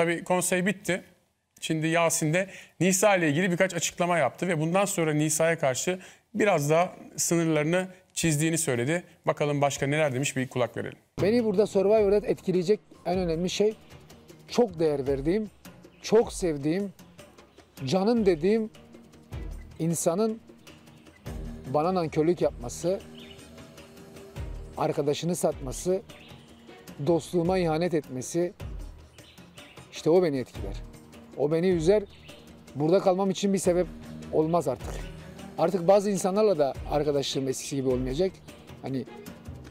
Tabi konsey bitti. Şimdi Yasin de Nisa ile ilgili birkaç açıklama yaptı ve bundan sonra Nisa'ya karşı biraz daha sınırlarını çizdiğini söyledi. Bakalım başka neler demiş bir kulak verelim. Beni burada Survivor'da etkileyecek en önemli şey çok değer verdiğim, çok sevdiğim, canım dediğim insanın bana nankörlük yapması, arkadaşını satması, dostluğuma ihanet etmesi, işte o beni etkiler. O beni üzer. Burada kalmam için bir sebep olmaz artık. Artık bazı insanlarla da arkadaşlığım eskisi gibi olmayacak. Hani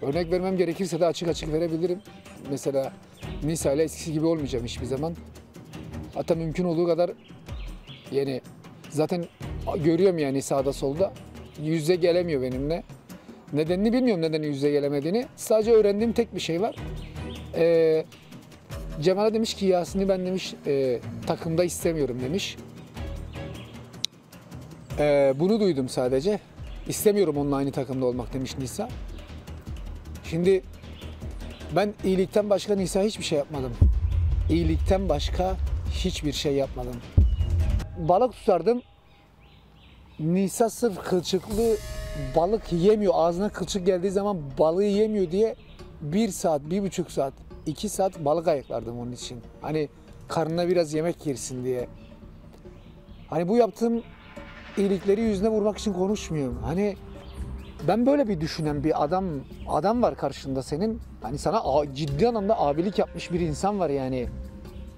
örnek vermem gerekirse de açık açık verebilirim. Mesela Nisa ile eskisi gibi olmayacağım hiçbir zaman. Hatta mümkün olduğu kadar yani zaten görüyorum yani sağda solda. Yüzde gelemiyor benimle. Nedenini bilmiyorum neden yüzde gelemediğini. Sadece öğrendiğim tek bir şey var. Ee, Cemal'e demiş ki Yasin'i ben demiş e, takımda istemiyorum demiş. E, bunu duydum sadece. İstemiyorum onunla aynı takımda olmak demiş Nisa. Şimdi ben iyilikten başka Nisa hiçbir şey yapmadım. İyilikten başka hiçbir şey yapmadım. Balık tutardım. Nisa sırf kılçıklı balık yemiyor. Ağzına kılçık geldiği zaman balığı yemiyor diye bir saat, bir buçuk saat 2 saat balık ayıklardım onun için. Hani karnına biraz yemek girsin diye. Hani bu yaptığım iyilikleri yüzüne vurmak için konuşmuyorum. Hani ben böyle bir düşünen bir adam adam var karşında senin. Hani sana ciddi anlamda abilik yapmış bir insan var yani.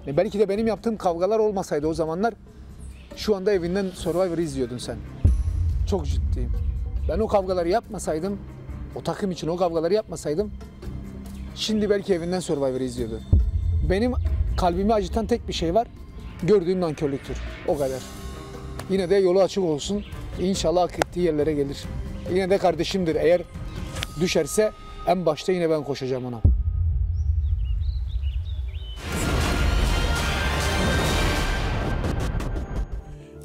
E, belki de benim yaptığım kavgalar olmasaydı o zamanlar şu anda evinden Survivor izliyordun sen. Çok ciddiyim. Ben o kavgaları yapmasaydım, o takım için o kavgaları yapmasaydım Şimdi belki evinden Survivor izliyordu. Benim kalbimi acıtan tek bir şey var. Gördüğün nankörlüktür. O kadar. Yine de yolu açık olsun. İnşallah hak ettiği yerlere gelir. Yine de kardeşimdir. Eğer düşerse en başta yine ben koşacağım ona.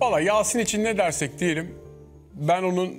Valla Yasin için ne dersek diyelim ben onun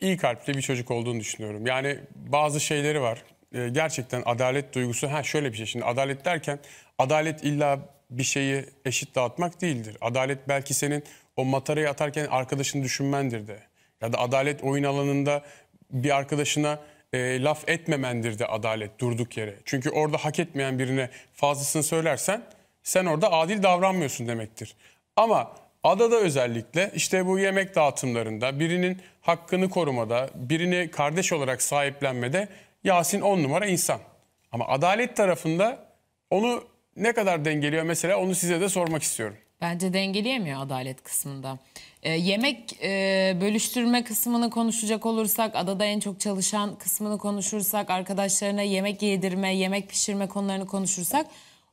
iyi kalpli bir çocuk olduğunu düşünüyorum. Yani bazı şeyleri var e, gerçekten adalet duygusu ha şöyle bir şey şimdi adalet derken adalet illa bir şeyi eşit dağıtmak değildir. Adalet belki senin o matarayı atarken arkadaşını düşünmendir de. Ya da adalet oyun alanında bir arkadaşına e, laf etmemendir de adalet durduk yere. Çünkü orada hak etmeyen birine fazlasını söylersen sen orada adil davranmıyorsun demektir. Ama adada özellikle işte bu yemek dağıtımlarında birinin hakkını korumada, birini kardeş olarak sahiplenmede Yasin on numara insan. Ama adalet tarafında onu ne kadar dengeliyor mesela onu size de sormak istiyorum. Bence dengeleyemiyor adalet kısmında. E, yemek e, bölüştürme kısmını konuşacak olursak, adada en çok çalışan kısmını konuşursak, arkadaşlarına yemek yedirme, yemek pişirme konularını konuşursak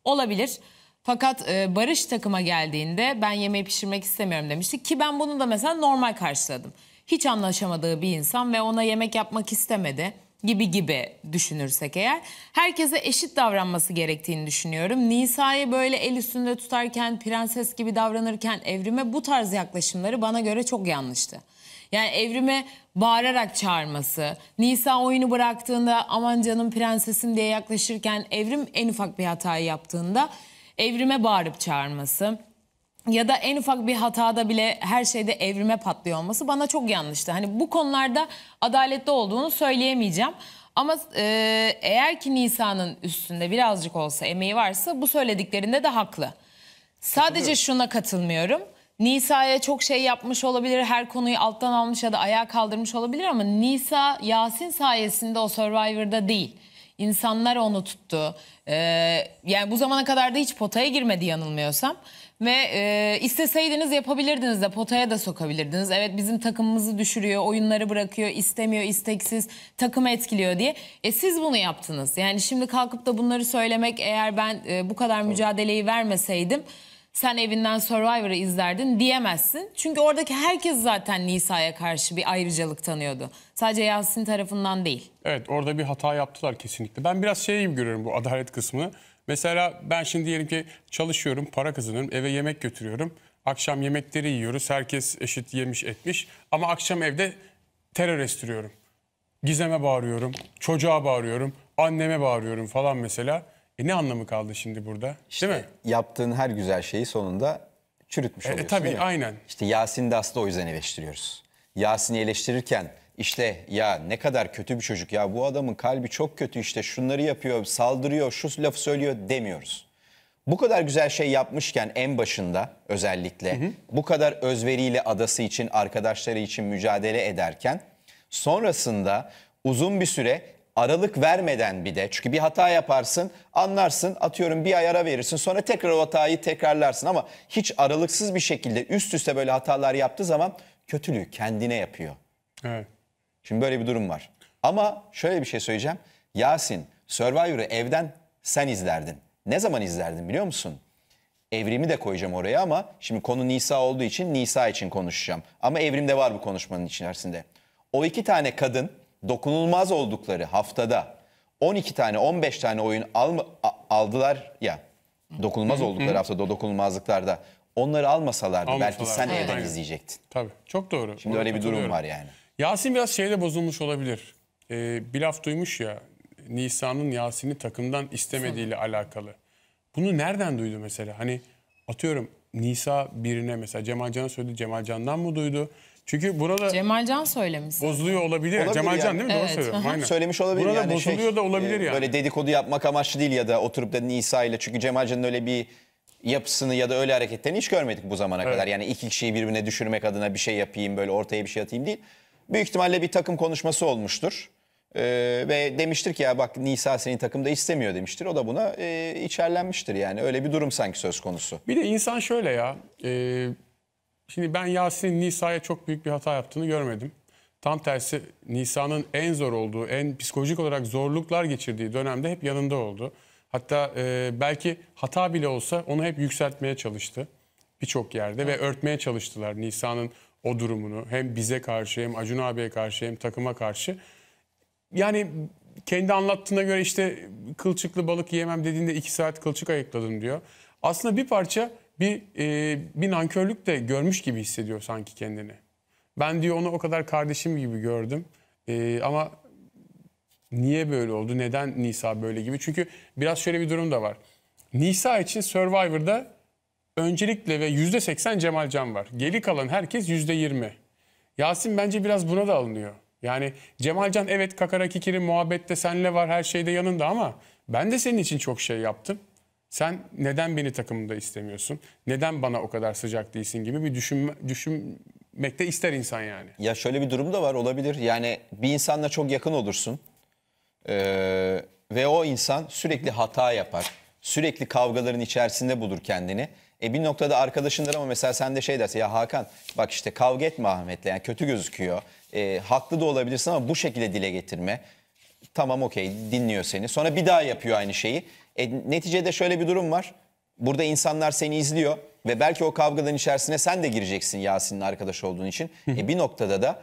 olabilir. Fakat e, Barış takıma geldiğinde ben yemeği pişirmek istemiyorum demişti ki ben bunu da mesela normal karşıladım. Hiç anlaşamadığı bir insan ve ona yemek yapmak istemedi gibi gibi düşünürsek eğer herkese eşit davranması gerektiğini düşünüyorum. Nisa'yı böyle el üstünde tutarken, prenses gibi davranırken evrime bu tarz yaklaşımları bana göre çok yanlıştı. Yani evrime bağırarak çağırması, Nisa oyunu bıraktığında aman canım prensesim diye yaklaşırken evrim en ufak bir hatayı yaptığında evrime bağırıp çağırması ya da en ufak bir hatada bile her şeyde evrime patlıyor olması bana çok yanlıştı. Hani bu konularda adaletli olduğunu söyleyemeyeceğim. Ama e, eğer ki Nisa'nın üstünde birazcık olsa emeği varsa bu söylediklerinde de haklı. Sadece şuna katılmıyorum. Nisa'ya çok şey yapmış olabilir, her konuyu alttan almış ya da ayağa kaldırmış olabilir ama Nisa Yasin sayesinde o Survivor'da değil. İnsanlar onu tuttu. Ee, yani bu zamana kadar da hiç potaya girmedi yanılmıyorsam. Ve e, isteseydiniz yapabilirdiniz de potaya da sokabilirdiniz. Evet bizim takımımızı düşürüyor, oyunları bırakıyor, istemiyor, isteksiz, takım etkiliyor diye. E siz bunu yaptınız. Yani şimdi kalkıp da bunları söylemek eğer ben e, bu kadar mücadeleyi vermeseydim sen evinden Survivor'ı izlerdin diyemezsin. Çünkü oradaki herkes zaten Nisa'ya karşı bir ayrıcalık tanıyordu. Sadece Yasin tarafından değil. Evet orada bir hata yaptılar kesinlikle. Ben biraz şey gibi görüyorum bu adalet kısmını. Mesela ben şimdi diyelim ki çalışıyorum, para kazanıyorum, eve yemek götürüyorum. Akşam yemekleri yiyoruz, herkes eşit yemiş etmiş. Ama akşam evde terör estiriyorum. Gizem'e bağırıyorum, çocuğa bağırıyorum, anneme bağırıyorum falan mesela. E ne anlamı kaldı şimdi burada? İşte değil mi? Yaptığın her güzel şeyi sonunda çürütmüş e, e, oluyorsun. E, tabii aynen. İşte Yasin de aslında o yüzden eleştiriyoruz. Yasin'i eleştirirken işte ya ne kadar kötü bir çocuk ya bu adamın kalbi çok kötü işte şunları yapıyor, saldırıyor, şu lafı söylüyor demiyoruz. Bu kadar güzel şey yapmışken en başında özellikle hı hı. bu kadar özveriyle adası için, arkadaşları için mücadele ederken sonrasında uzun bir süre aralık vermeden bir de çünkü bir hata yaparsın anlarsın atıyorum bir ay ara verirsin sonra tekrar o hatayı tekrarlarsın ama hiç aralıksız bir şekilde üst üste böyle hatalar yaptığı zaman kötülüğü kendine yapıyor. Evet. Şimdi böyle bir durum var. Ama şöyle bir şey söyleyeceğim. Yasin Survivor'ı evden sen izlerdin. Ne zaman izlerdin biliyor musun? Evrimi de koyacağım oraya ama şimdi konu Nisa olduğu için Nisa için konuşacağım. Ama Evrim de var bu konuşmanın içerisinde. O iki tane kadın dokunulmaz oldukları haftada 12 tane 15 tane oyun alma, aldılar ya dokunulmaz oldukları haftada dokunulmazlıklarda onları almasalardı belki sen aynen. evden izleyecektin. Tabii. Çok doğru. Şimdi Ona öyle bir durum var yani. Yasin biraz şeyde bozulmuş olabilir. Ee, bir laf duymuş ya Nisa'nın Yasin'i takımdan istemediğiyle alakalı. Bunu nereden duydu mesela? Hani atıyorum Nisa birine mesela Cemal Can'a söyledi. Cemal Can'dan mı duydu? Çünkü burada Cemalcan söylemiş. bozuluyor olabilir. Olabilir Cemalcan yani. değil mi? Evet. Doğru söylüyorum. Aynen. Söylemiş olabilir burada yani. Şey, bozuluyor şey, da olabilir e, yani. Böyle dedikodu yapmak amaçlı değil ya da oturup da Nisa ile. Çünkü Cemalcan'ın öyle bir yapısını ya da öyle hareketlerini hiç görmedik bu zamana evet. kadar. Yani iki kişiyi birbirine düşürmek adına bir şey yapayım böyle ortaya bir şey atayım değil. Büyük ihtimalle bir takım konuşması olmuştur. Ee, ve demiştir ki ya bak Nisa seni takımda istemiyor demiştir. O da buna e, içerlenmiştir yani. Öyle bir durum sanki söz konusu. Bir de insan şöyle ya... E Şimdi ben Yasin'in Nisa'ya çok büyük bir hata yaptığını görmedim. Tam tersi Nisa'nın en zor olduğu, en psikolojik olarak zorluklar geçirdiği dönemde hep yanında oldu. Hatta e, belki hata bile olsa onu hep yükseltmeye çalıştı birçok yerde evet. ve örtmeye çalıştılar Nisa'nın o durumunu. Hem bize karşı hem Acun abiye karşı hem takıma karşı. Yani kendi anlattığına göre işte kılçıklı balık yiyemem dediğinde iki saat kılçık ayıkladım diyor. Aslında bir parça bir e, bir nankörlük de görmüş gibi hissediyor sanki kendini. Ben diyor onu o kadar kardeşim gibi gördüm. E, ama niye böyle oldu? Neden Nisa böyle gibi? Çünkü biraz şöyle bir durum da var. Nisa için Survivor'da öncelikle ve %80 Cemal Can var. Geri kalan herkes yüzde yirmi. Yasin bence biraz buna da alınıyor. Yani Cemalcan evet Kakaraki Kiri muhabbette senle var her şeyde yanında ama ben de senin için çok şey yaptım. Sen neden beni takımında istemiyorsun? Neden bana o kadar sıcak değilsin gibi bir düşünme, düşünmekte ister insan yani. Ya şöyle bir durum da var olabilir. Yani bir insanla çok yakın olursun. Ee, ve o insan sürekli hata yapar. Sürekli kavgaların içerisinde bulur kendini. E bir noktada arkadaşındır ama mesela sen de şey dersin ya Hakan bak işte kavga etme Ahmet'le yani kötü gözüküyor. E, haklı da olabilirsin ama bu şekilde dile getirme. Tamam okey dinliyor seni. Sonra bir daha yapıyor aynı şeyi. E, neticede şöyle bir durum var. Burada insanlar seni izliyor ve belki o kavgadan içerisine sen de gireceksin Yasin'in arkadaş olduğun için. e, bir noktada da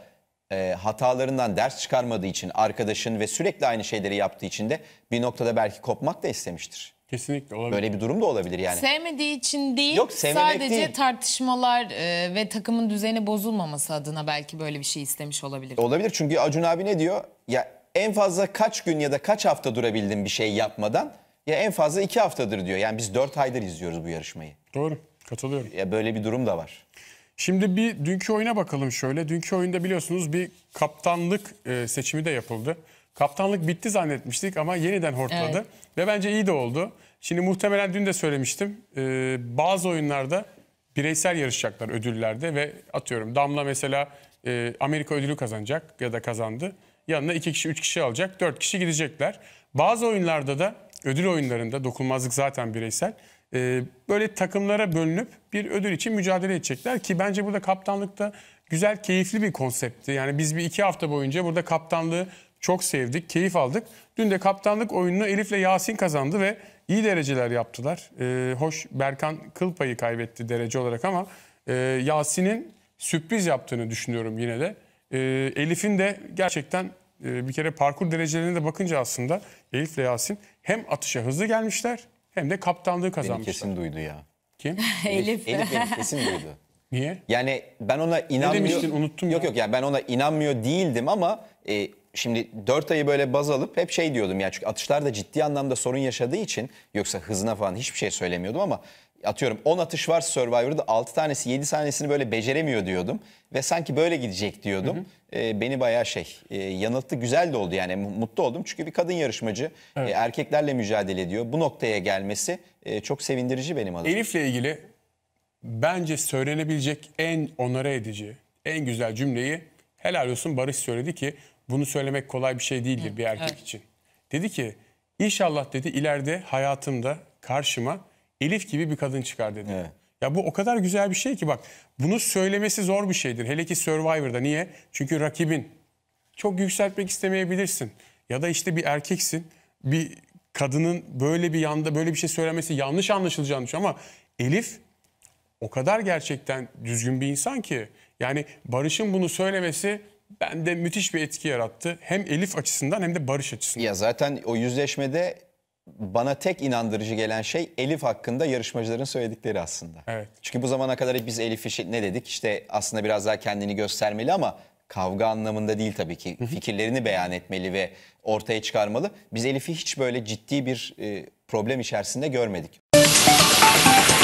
e, hatalarından ders çıkarmadığı için arkadaşın ve sürekli aynı şeyleri yaptığı için de bir noktada belki kopmak da istemiştir. Kesinlikle olabilir. Böyle bir durum da olabilir yani. Sevmediği için değil, Yok, sadece değil. tartışmalar e, ve takımın düzeni bozulmaması adına belki böyle bir şey istemiş olabilir. Olabilir çünkü Acun abi ne diyor? Ya en fazla kaç gün ya da kaç hafta durabildin bir şey yapmadan? Ya en fazla iki haftadır diyor. Yani biz dört aydır izliyoruz bu yarışmayı. Doğru. Katılıyorum. Ya böyle bir durum da var. Şimdi bir dünkü oyuna bakalım şöyle. Dünkü oyunda biliyorsunuz bir kaptanlık e, seçimi de yapıldı. Kaptanlık bitti zannetmiştik ama yeniden hortladı. Evet. Ve bence iyi de oldu. Şimdi muhtemelen dün de söylemiştim. E, bazı oyunlarda bireysel yarışacaklar ödüllerde ve atıyorum Damla mesela e, Amerika ödülü kazanacak ya da kazandı. Yanına iki kişi, üç kişi alacak, dört kişi gidecekler. Bazı oyunlarda da ödül oyunlarında dokunmazlık zaten bireysel. E, böyle takımlara bölünüp bir ödül için mücadele edecekler ki bence burada kaptanlıkta güzel, keyifli bir konseptti. Yani biz bir iki hafta boyunca burada kaptanlığı çok sevdik, keyif aldık. Dün de kaptanlık oyununu Elif'le Yasin kazandı ve iyi dereceler yaptılar. E, hoş Berkan kıl payı kaybetti derece olarak ama e, Yasin'in sürpriz yaptığını düşünüyorum yine de. E, Elif'in de gerçekten ee, bir kere parkur derecelerine de bakınca aslında Elif ve Yasin hem atışa hızlı gelmişler hem de kaptanlığı Beni kazanmışlar. kesin duydu ya. Kim? Elif. Elif beni kesin duydu. Niye? Yani ben ona inanmıyor... demiştin? Unuttum Yok ya. yok yani ben ona inanmıyor değildim ama e, şimdi 4 ayı böyle baz alıp hep şey diyordum ya çünkü atışlarda ciddi anlamda sorun yaşadığı için yoksa hızına falan hiçbir şey söylemiyordum ama atıyorum 10 atış var Survivor'da 6 tanesi 7 tanesini böyle beceremiyor diyordum. Ve sanki böyle gidecek diyordum. Hı hı. E, beni bayağı şey e, yanılttı güzel de oldu yani mutlu oldum. Çünkü bir kadın yarışmacı e, evet. e, erkeklerle mücadele ediyor. Bu noktaya gelmesi e, çok sevindirici benim adıma. Elif'le ilgili bence söylenebilecek en onara edici, en güzel cümleyi helal olsun Barış söyledi ki bunu söylemek kolay bir şey değildir hı. bir erkek evet. için. Dedi ki inşallah dedi ileride hayatımda karşıma Elif gibi bir kadın çıkar dedi. Evet. Ya bu o kadar güzel bir şey ki bak bunu söylemesi zor bir şeydir. Hele ki Survivor'da niye? Çünkü rakibin çok yükseltmek istemeyebilirsin. Ya da işte bir erkeksin. Bir kadının böyle bir yanda böyle bir şey söylemesi yanlış anlaşılacağını düşünüyorum ama Elif o kadar gerçekten düzgün bir insan ki yani Barış'ın bunu söylemesi bende müthiş bir etki yarattı. Hem Elif açısından hem de Barış açısından. Ya zaten o yüzleşmede bana tek inandırıcı gelen şey Elif hakkında yarışmacıların söyledikleri aslında. Evet. Çünkü bu zamana kadar hep biz Elif'i şey, ne dedik? İşte aslında biraz daha kendini göstermeli ama kavga anlamında değil tabii ki. Fikirlerini beyan etmeli ve ortaya çıkarmalı. Biz Elif'i hiç böyle ciddi bir e, problem içerisinde görmedik.